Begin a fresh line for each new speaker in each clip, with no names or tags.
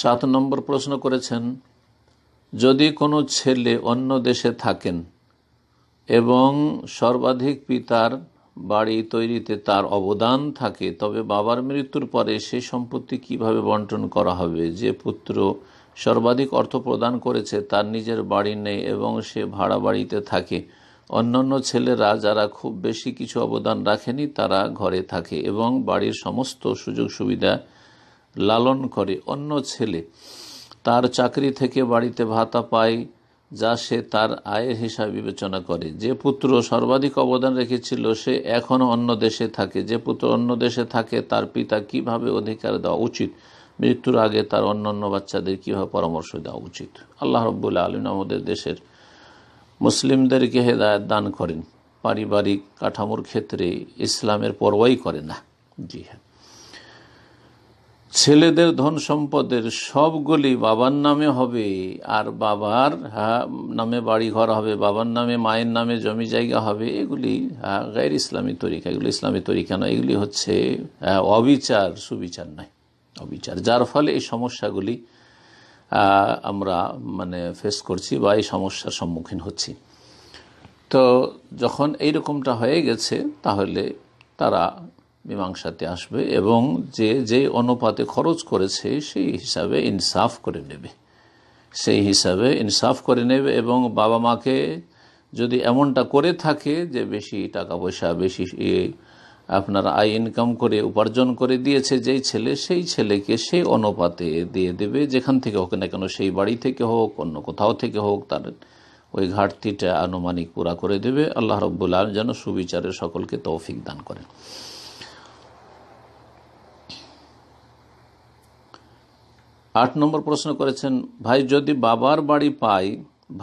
সাত নম্বর প্রশ্ন করেছেন যদি কোনো ছেলে অন্য দেশে থাকেন এবং সর্বাধিক পিতার বাড়ি তৈরিতে তার অবদান থাকে তবে বাবার মৃত্যুর পরে সেই সম্পত্তি কিভাবে বন্টন করা হবে যে পুত্র সর্বাধিক অর্থ প্রদান করেছে তার নিজের বাড়ি নেই এবং সে ভাড়া বাড়িতে থাকে অন্যান্য ছেলেরা যারা খুব বেশি কিছু অবদান রাখেনি তারা ঘরে থাকে এবং বাড়ির সমস্ত সুযোগ সুবিধা লালন করে অন্য ছেলে তার চাকরি থেকে বাড়িতে ভাতা পায় যা সে তার আয়ের হিসাবে বিবেচনা করে যে পুত্র সর্বাধিক অবদান রেখেছিল সে এখনও অন্য দেশে থাকে যে পুত্র অন্য দেশে থাকে তার পিতা কিভাবে অধিকার দেওয়া উচিত মৃত্যুর আগে তার অন্য অন্য বাচ্চাদের কীভাবে পরামর্শ দেওয়া উচিত আল্লাহ রব্বুল আলম আমাদের দেশের মুসলিমদেরকে হেদায়ত দান করেন পারিবারিক কাঠামোর ক্ষেত্রে ইসলামের পরোয়াই করে না জি হ্যাঁ ছেলেদের ধন সম্পদের সবগুলি বাবার নামে হবে আর বাবার হ্যাঁ, নামে বাড়ি ঘর হবে বাবার নামে মায়ের নামে জমি জায়গা হবে এগুলি হ্যাঁ, গায়ের ইসলামী তরিকা এগুলি ইসলামী তরিকা নয় এগুলি হচ্ছে হ্যাঁ, অবিচার সুবিচার নয় অবিচার যার ফলে এই সমস্যাগুলি আমরা মানে ফেস করছি বা এই সমস্যার সম্মুখীন হচ্ছি তো যখন এই রকমটা হয়ে গেছে তাহলে তারা মীমাংসাতে আসবে এবং যে যে অনুপাতে খরচ করেছে সেই হিসাবে ইনসাফ করে নেবে সেই হিসাবে ইনসাফ করে নেবে এবং বাবা মাকে যদি এমনটা করে থাকে যে বেশি টাকা পয়সা বেশি আপনার আয় ইনকাম করে উপার্জন করে দিয়েছে যেই ছেলে সেই ছেলেকে সেই অনুপাতে দিয়ে দেবে যেখান থেকে হোক না কেন সেই বাড়ি থেকে হোক অন্য কোথাও থেকে হোক তার ওই ঘাটতিটা আনুমানিক পুরা করে দেবে আল্লাহ রব্বুল আলম যেন সুবিচারের সকলকে তৌফিক দান করেন আট নম্বর প্রশ্ন করেছেন ভাই যদি বাবার বাড়ি পাই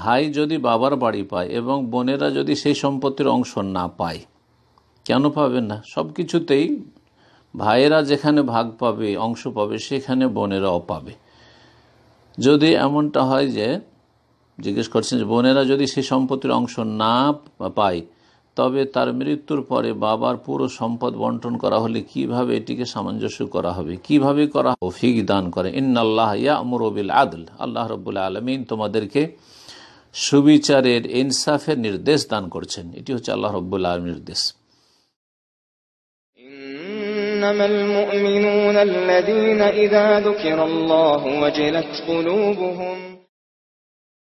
ভাই যদি বাবার বাড়ি পায় এবং বোনেরা যদি সেই সম্পত্তির অংশ না পায় কেন পাবেন না সব কিছুতেই ভাইয়েরা যেখানে ভাগ পাবে অংশ পাবে সেখানে বোনেরাও পাবে যদি এমনটা হয় যে জিজ্ঞেস করছেন যে বোনেরা যদি সেই সম্পত্তির অংশ না পায় তবে তার মৃত্যুর পরে বাবার পুরো সম্পদ বন্টন করা হলে কিভাবে এটিকে সামঞ্জস্য করা হবে কিভাবে করা ফিক দান করে ইন্নাল্লাহ ইয়া আমরবিল আদল আল্লাহ রবুল্লা আলমিন তোমাদেরকে সুবিচারের ইনসাফের নির্দেশ দান করছেন এটি হচ্ছে আল্লাহ রব্বুল্লা আলম নির্দেশ إنما المؤمنون الذين إذا ذكر الله وجلت قلوبهم